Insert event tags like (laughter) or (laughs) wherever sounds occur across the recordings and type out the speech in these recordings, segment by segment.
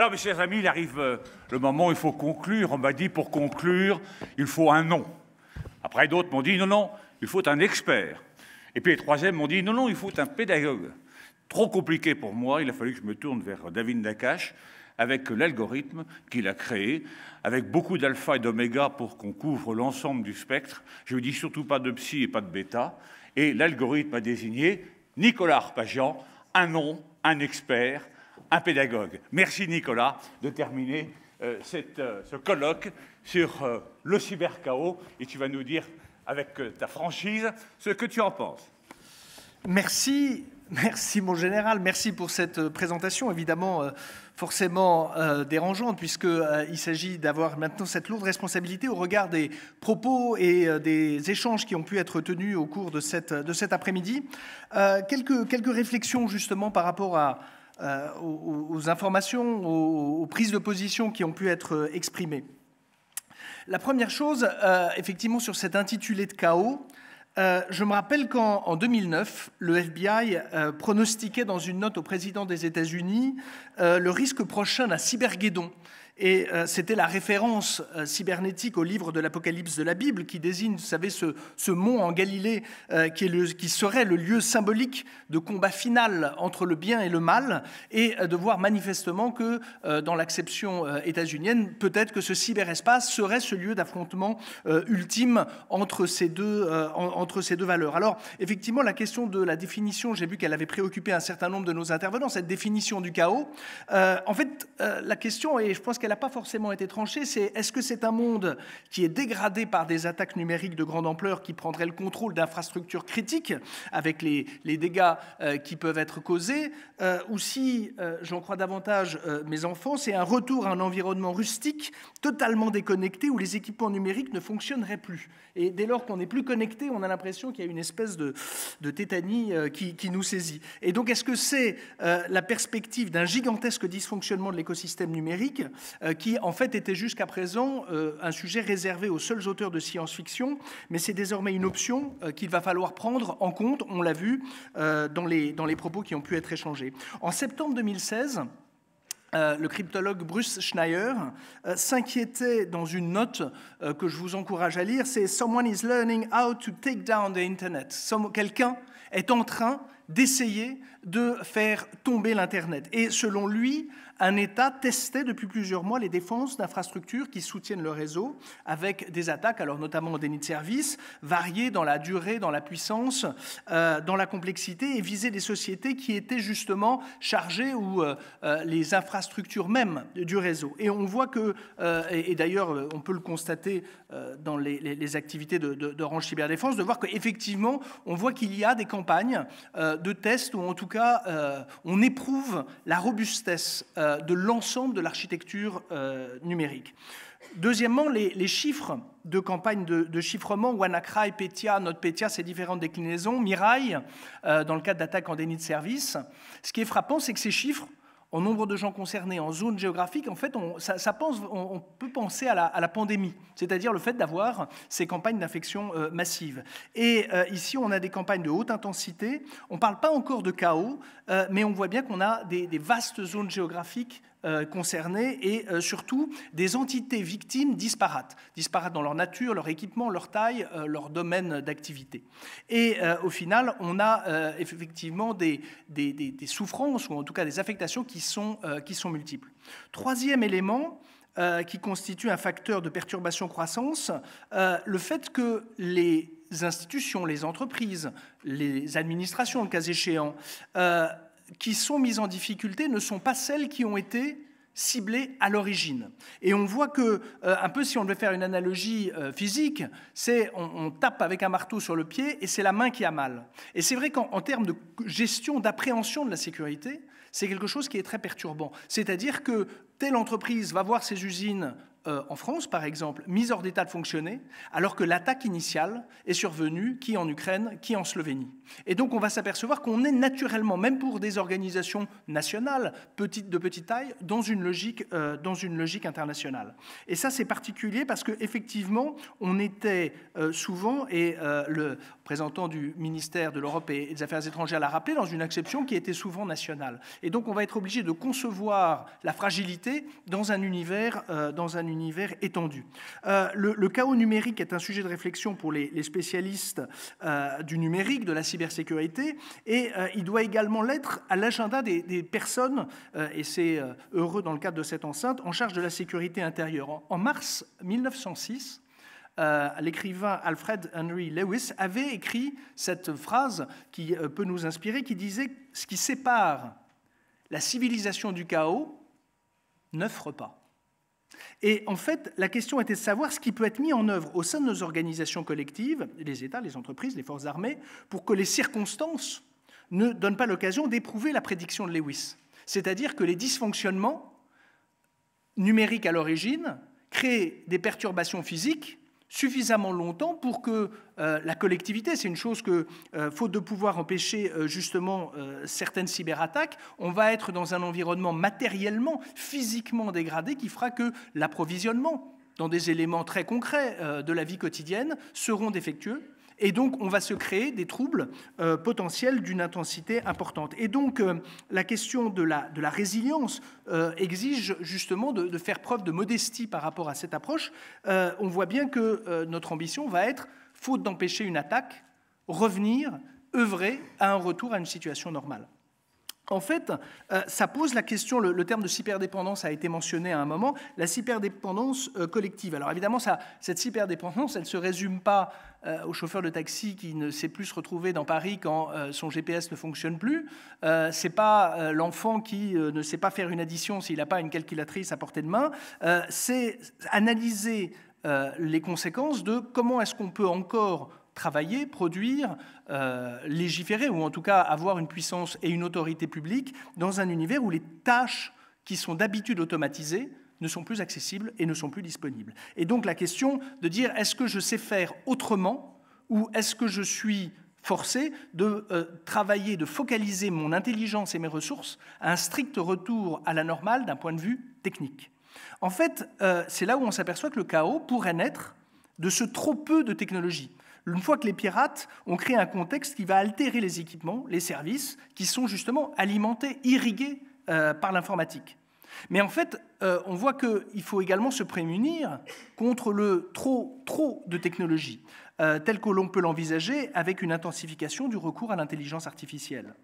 Alors, mes chers amis, il arrive euh, le moment où il faut conclure. On m'a dit, pour conclure, il faut un nom. Après, d'autres m'ont dit, non, non, il faut un expert. Et puis les troisièmes m'ont dit, non, non, il faut un pédagogue. Trop compliqué pour moi, il a fallu que je me tourne vers David Nakash avec l'algorithme qu'il a créé, avec beaucoup d'alpha et d'oméga pour qu'on couvre l'ensemble du spectre. Je ne dis surtout pas de psy et pas de bêta. Et l'algorithme a désigné Nicolas Arpagian, un nom, un expert, un pédagogue. Merci Nicolas de terminer euh, cette, euh, ce colloque sur euh, le le chaos et tu vas nous dire avec ta franchise ce que tu en penses. Merci, merci mon général, merci pour cette présentation évidemment forcément dérangeante puisqu'il s'agit d'avoir maintenant cette lourde responsabilité au regard des propos et des échanges qui ont pu être tenus au cours de, cette, de cet après-midi. quelques, quelques réflexions justement par rapport à, euh, aux, informations, aux, prises de position qui ont pu être euh, exprimées. La première chose, euh, effectivement, sur cet intitulé de chaos, je me rappelle qu'en 2009, le FBI pronostiquait dans une note au président des États-Unis le risque prochain d'un cyberguédon, et euh, c'était la référence euh, cybernétique au livre de l'Apocalypse de la Bible qui désigne, vous savez, ce, mont en Galilée euh, qui, est le, qui, serait le lieu symbolique de combat final entre le bien et le mal, et de voir manifestement que dans l'acception états-unienne, peut-être que ce cyberespace serait ce lieu d'affrontement ultime entre ces, deux, entre ces deux valeurs. Alors, effectivement, la question de la définition, j'ai vu qu'elle avait préoccupé un certain nombre de nos intervenants, cette définition du chaos. en fait, la question, et je pense qu'elle n'a pas forcément été tranché. c'est est-ce que c'est un monde qui est dégradé par des attaques numériques de grande ampleur qui prendrait le contrôle d'infrastructures critiques avec les, dégâts euh, qui peuvent être causés, euh, ou si euh, j'en crois davantage mes enfants, c'est un retour à un environnement rustique totalement déconnecté où les équipements numériques ne fonctionneraient plus. Et dès lors qu'on n'est plus connecté, on a l'impression qu'il y a une espèce de, de tétanie qui, qui, nous saisit. Et donc, est-ce que c'est la perspective d'un gigantesque dysfonctionnement de l'écosystème numérique euh, qui en fait était jusqu'à présent euh, un sujet réservé aux seuls auteurs de science-fiction, mais c'est désormais une option euh, qu'il va falloir prendre en compte, on l'a vu dans les, dans les propos qui ont pu être échangés. En septembre 2016, le cryptologue Bruce Schneier s'inquiétait dans une note que je vous encourage à lire, c'est Someone is learning how to take down the Internet. Quelqu'un est en train d'essayer de faire tomber l'Internet. Et selon lui, un État testait depuis plusieurs mois les défenses d'infrastructures qui soutiennent le réseau avec des attaques, alors notamment au déni de service, variées dans la durée, dans la puissance, euh, dans la complexité, et visées des sociétés qui étaient justement chargées ou euh, euh, les infrastructures mêmes du réseau. Et on voit que, et, d'ailleurs on peut le constater dans les, activités d'Orange de, de, Cyberdéfense, de voir qu'effectivement on voit qu'il y a des campagnes de tests ou en tout cas, euh, on éprouve la robustesse euh, de l'ensemble de l'architecture euh, numérique. Deuxièmement, les, chiffres de campagne de, de chiffrement, WannaCry, Petya, NotPetya, ces différentes déclinaisons, Mirai, dans le cadre d'attaques en déni de service. Ce qui est frappant, c'est que ces chiffres en nombre de gens concernés, en zone géographique, en fait, on, peut penser à la, pandémie, c'est-à-dire le fait d'avoir ces campagnes d'infection euh, massive. Et euh, ici, on a des campagnes de haute intensité. On ne parle pas encore de chaos, euh, mais on voit bien qu'on a des, des vastes zones géographiques euh, concernés et euh, surtout des entités victimes disparates, disparates dans leur nature, leur équipement, leur taille, euh, leur domaine d'activité. Et au final, on a effectivement des, des, souffrances ou en tout cas des affectations qui sont, qui sont multiples. Troisième élément, qui constitue un facteur de perturbation-croissance, le fait que les institutions, les entreprises, les administrations, le cas échéant, qui sont mises en difficulté ne sont pas celles qui ont été ciblées à l'origine. Et on voit que, euh, un peu si on devait faire une analogie euh, physique, c'est on, tape avec un marteau sur le pied et c'est la main qui a mal. Et c'est vrai qu'en termes de gestion, d'appréhension de la sécurité, c'est quelque chose qui est très perturbant. C'est-à-dire que telle entreprise va voir ses usines euh, en France, par exemple, mise hors d'état de fonctionner, alors que l'attaque initiale est survenue, qui en Ukraine, qui en Slovénie. Et donc on va s'apercevoir qu'on est naturellement, même pour des organisations nationales, petites, de petite taille, dans une logique, euh, dans une logique internationale. Et ça, c'est particulier parce qu'effectivement, on était euh, souvent, et le représentant du ministère de l'Europe et des Affaires étrangères l'a rappelé, dans une acception qui était souvent nationale. Et donc on va être obligé de concevoir la fragilité dans un univers, dans univers étendu. Euh, le, chaos numérique est un sujet de réflexion pour les, spécialistes euh, du numérique, de la cybersécurité, et euh, il doit également l'être à l'agenda des, personnes, et c'est heureux dans le cadre de cette enceinte, en charge de la sécurité intérieure. En, mars 1906, l'écrivain Alfred Henry Lewis avait écrit cette phrase qui peut nous inspirer, qui disait Ce qui sépare la civilisation du chaos, neuf pas ». Et en fait, la question était de savoir ce qui peut être mis en œuvre au sein de nos organisations collectives, les États, les entreprises, les forces armées, pour que les circonstances ne donnent pas l'occasion d'éprouver la prédiction de Lewis. C'est-à-dire que les dysfonctionnements numériques à l'origine créent des perturbations physiques suffisamment longtemps pour que euh, la collectivité, c'est une chose que, euh, faute de pouvoir empêcher euh, justement certaines cyberattaques, on va être dans un environnement matériellement, physiquement dégradé qui fera que l'approvisionnement dans des éléments très concrets de la vie quotidienne seront défectueux. Et donc, on va se créer des troubles euh, potentiels d'une intensité importante. Et donc, euh, la question de la, résilience euh, exige justement de, faire preuve de modestie par rapport à cette approche. on voit bien que notre ambition va être, faute d'empêcher une attaque, revenir, œuvrer à un retour à une situation normale en fait, euh, ça pose la question, le, terme de cyberdépendance a été mentionné à un moment, la cyberdépendance euh, collective. Alors évidemment, cette cyberdépendance, elle ne se résume pas euh, au chauffeur de taxi qui ne sait plus se retrouver dans Paris quand son GPS ne fonctionne plus. Ce c'est pas l'enfant qui ne sait pas faire une addition s'il n'a pas une calculatrice à portée de main. c'est analyser les conséquences de comment est-ce qu'on peut encore travailler, produire, euh, légiférer, ou en tout cas avoir une puissance et une autorité publique dans un univers où les tâches qui sont d'habitude automatisées ne sont plus accessibles et ne sont plus disponibles. Et donc la question de dire est-ce que je sais faire autrement ou est-ce que je suis forcé de euh, travailler, de focaliser mon intelligence et mes ressources à un strict retour à la normale d'un point de vue technique. En fait, euh, c'est là où on s'aperçoit que le chaos pourrait naître de ce trop peu de technologie une fois que les pirates ont créé un contexte qui va altérer les équipements, les services, qui sont justement alimentés, irrigués euh, par l'informatique. Mais en fait, euh, on voit qu'il faut également se prémunir contre le trop, trop de technologies, euh, tel que l'on peut l'envisager avec une intensification du recours à l'intelligence artificielle.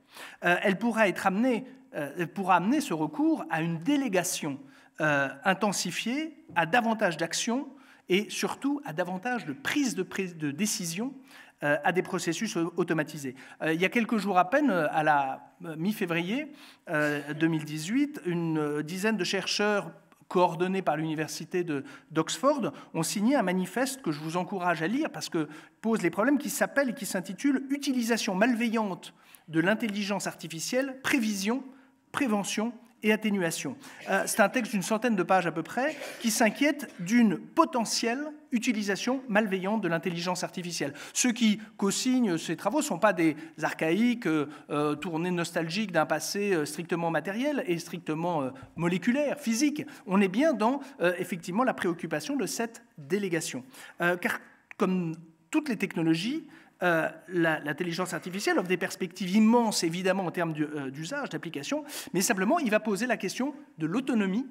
Euh, elle pourra être amenée, elle pourra amener ce recours à une délégation intensifiée, à davantage d'actions et surtout à davantage de prise de, décision euh, à des processus euh, automatisés. Euh, il y a quelques jours à peine, à la mi-février 2018, une dizaine de chercheurs coordonnés par l'université d'Oxford, ont signé un manifeste que je vous encourage à lire parce que pose les problèmes qui s'appelle et qui s'intitule Utilisation malveillante de l'intelligence artificielle, prévision, prévention et atténuation. Euh, c'est un texte d'une centaine de pages à peu près qui s'inquiète d'une potentielle utilisation malveillante de l'intelligence artificielle. Ceux qui co-signent ces travaux ne sont pas des archaïques euh, euh, tournés nostalgiques d'un passé strictement matériel et strictement moléculaire, physique. On est bien dans effectivement la préoccupation de cette délégation. car comme toutes les technologies, euh, l'intelligence artificielle offre des perspectives immenses, évidemment, en termes euh, d'usage, d'application, mais simplement, il va poser la question de l'autonomie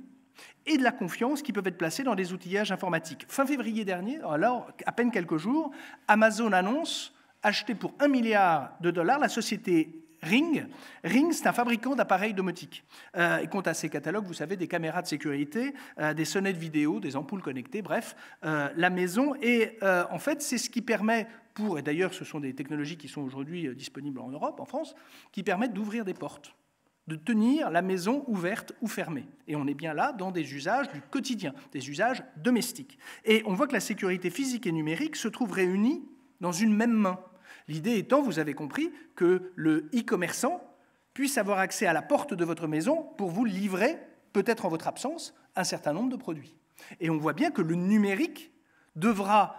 et de la confiance qui peuvent être placées dans des outillages informatiques. Fin février dernier, alors à peine quelques jours, Amazon annonce acheter pour un milliard de dollars la société Ring. Ring, c'est un fabricant d'appareils domotiques. Euh, il compte à ses catalogues, vous savez, des caméras de sécurité, euh, des sonnettes vidéo, des ampoules connectées, bref, la maison. Et en fait, c'est ce qui permet pour, et d'ailleurs ce sont des technologies qui sont aujourd'hui euh, disponibles en Europe, en France, qui permettent d'ouvrir des portes, de tenir la maison ouverte ou fermée. Et on est bien là dans des usages du quotidien, des usages domestiques. Et on voit que la sécurité physique et numérique se trouve réunies dans une même main. L'idée étant, vous avez compris, que le e-commerçant puisse avoir accès à la porte de votre maison pour vous livrer, peut-être en votre absence, un certain nombre de produits. Et on voit bien que le numérique devra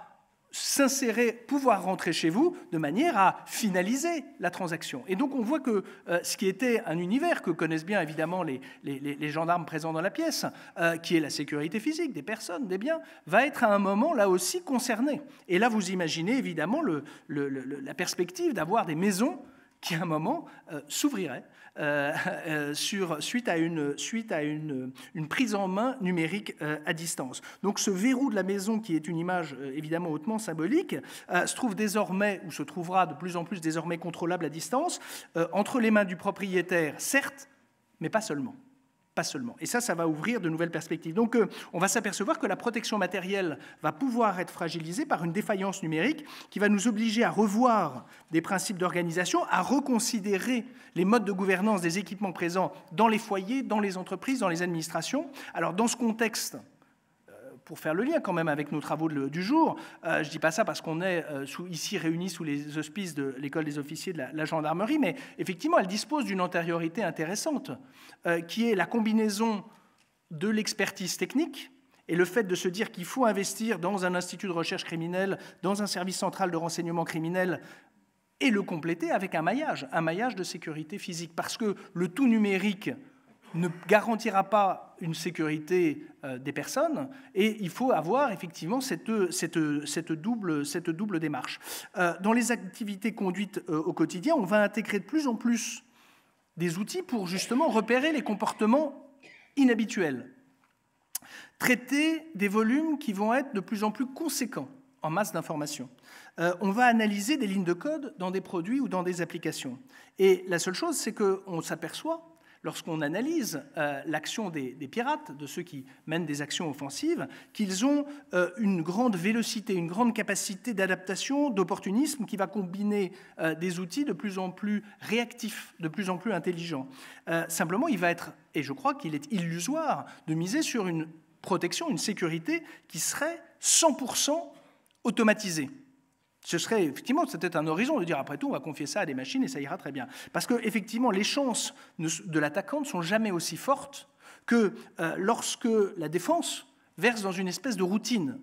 s'insérer, pouvoir rentrer chez vous de manière à finaliser la transaction. Et donc on voit que euh, ce qui était un univers que connaissent bien évidemment les, gendarmes présents dans la pièce, euh, qui est la sécurité physique des personnes, des biens, va être à un moment là aussi concerné. Et là vous imaginez évidemment la perspective d'avoir des maisons qui à un moment euh, s'ouvriraient euh, (laughs) euh, suite à, une, prise en main numérique euh, à distance. Donc ce verrou de la maison, qui est une image évidemment hautement symbolique, se trouve désormais, ou se trouvera de plus en plus désormais contrôlable à distance, entre les mains du propriétaire, certes, mais pas seulement pas seulement. Et ça, ça va ouvrir de nouvelles perspectives. Donc, euh, on va s'apercevoir que la protection matérielle va pouvoir être fragilisée par une défaillance numérique qui va nous obliger à revoir des principes d'organisation, à reconsidérer les modes de gouvernance des équipements présents dans les foyers, dans les entreprises, dans les administrations. Alors, dans ce contexte, pour faire le lien quand même avec nos travaux du jour, euh, je ne dis pas ça parce qu'on est euh, ici réunis sous les auspices de l'école des officiers de la, gendarmerie, mais effectivement, elle dispose d'une antériorité intéressante, euh, qui est la combinaison de l'expertise technique, et le fait de se dire qu'il faut investir dans un institut de recherche criminelle, dans un service central de renseignement criminel, et le compléter avec un maillage, un maillage de sécurité physique, parce que le tout numérique ne garantira pas une sécurité euh, des personnes, et il faut avoir effectivement cette, double, démarche. Euh, dans les activités conduites euh, au quotidien, on va intégrer de plus en plus des outils pour justement repérer les comportements inhabituels, traiter des volumes qui vont être de plus en plus conséquents en masse d'informations. on va analyser des lignes de code dans des produits ou dans des applications. Et la seule chose, c'est qu'on s'aperçoit lorsqu'on analyse euh, l'action des, pirates, de ceux qui mènent des actions offensives, qu'ils ont euh, une grande vélocité, une grande capacité d'adaptation, d'opportunisme qui va combiner euh, des outils de plus en plus réactifs, de plus en plus intelligents. simplement, il va être, et je crois qu'il est illusoire, de miser sur une protection, une sécurité qui serait 100% automatisée. Ce serait effectivement, c'était un horizon de dire après tout, on va confier ça à des machines et ça ira très bien. Parce que effectivement, les chances de l'attaquant ne sont jamais aussi fortes que euh, lorsque la défense verse dans une espèce de routine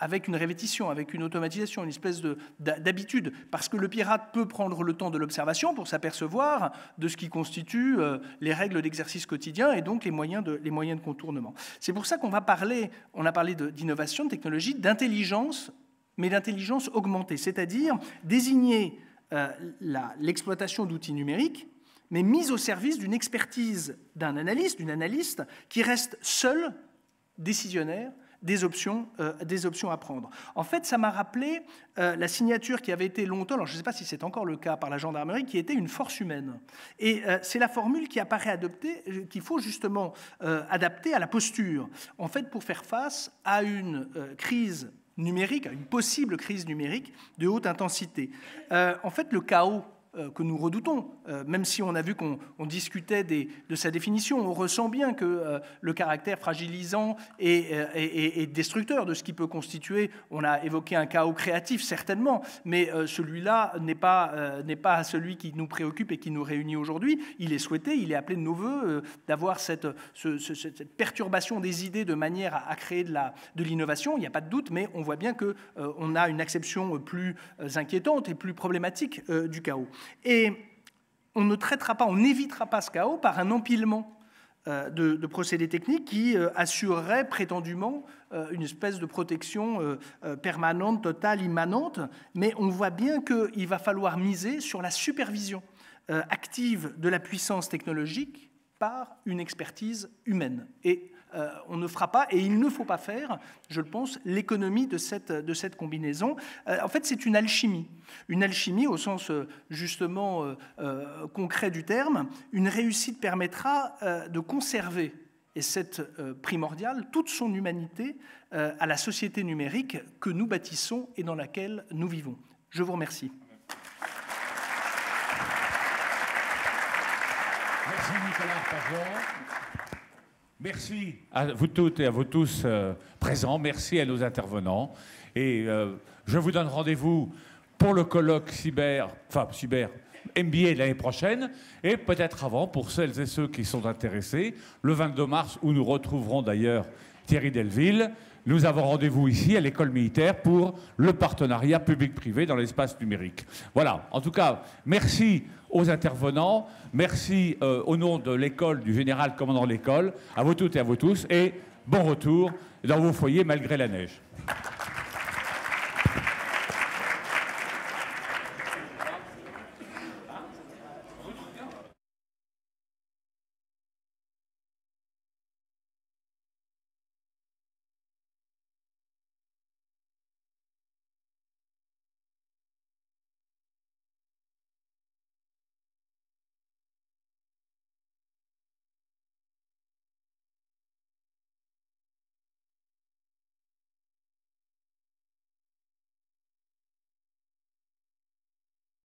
avec une répétition, avec une automatisation, une espèce d'habitude, parce que le pirate peut prendre le temps de l'observation pour s'apercevoir de ce qui constitue euh, les règles d'exercice quotidien et donc les moyens de, les moyens de contournement. C'est pour ça qu'on va parler, on a parlé d'innovation, de, de, technologie, d'intelligence mais d'intelligence augmentée, c'est-à-dire désigner euh, l'exploitation d'outils numériques, mais mise au service d'une expertise d'un analyste, d'une analyste qui reste seul décisionnaire des options, euh, des options à prendre. En fait, ça m'a rappelé euh, la signature qui avait été longtemps, alors je ne sais pas si c'est encore le cas par la gendarmerie, qui était une force humaine. Et c'est la formule qui apparaît adoptée, qu'il faut justement adapter à la posture, en fait, pour faire face à une crise numérique, à une possible crise numérique de haute intensité. Euh, en fait, le chaos euh, que nous redoutons, euh, même si on a vu qu'on discutait de sa définition. On ressent bien que euh, le caractère fragilisant et, destructeur de ce qui peut constituer, on a évoqué un chaos créatif certainement, mais celui-là n'est pas, n'est pas celui qui nous préoccupe et qui nous réunit aujourd'hui. Il est souhaité, il est appelé de nos voeux d'avoir cette, cette perturbation des idées de manière à, créer de, la, de l'innovation, il n'y a pas de doute, mais on voit bien qu'on on a une acception plus inquiétante et plus problématique du chaos. Et on ne traitera pas, on n'évitera pas ce chaos par un empilement euh, de, procédés techniques qui euh, assurerait prétendument euh, une espèce de protection permanente, totale, immanente, mais on voit bien qu'il va falloir miser sur la supervision active de la puissance technologique par une expertise humaine. Et euh, on ne fera pas, et il ne faut pas faire, je le pense, l'économie de cette, combinaison. Euh, en fait, c'est une alchimie. Une alchimie au sens euh, justement concret du terme. Une réussite permettra de conserver, et c'est primordial, toute son humanité à la société numérique que nous bâtissons et dans laquelle nous vivons. Je vous remercie. Merci à vous toutes et à vous tous euh, présents. Merci à nos intervenants. Et euh, je vous donne rendez-vous pour le colloque cyber, enfin cyber MBA l'année prochaine et peut-être avant pour celles et ceux qui sont intéressés, le 22 mars où nous retrouverons d'ailleurs Thierry Delville nous avons rendez-vous ici à l'école militaire pour le partenariat public-privé dans l'espace numérique. Voilà, en tout cas, merci aux intervenants, merci euh, au nom de l'école, du général commandant de l'école, à vous toutes et à vous tous, et bon retour dans vos foyers malgré la neige.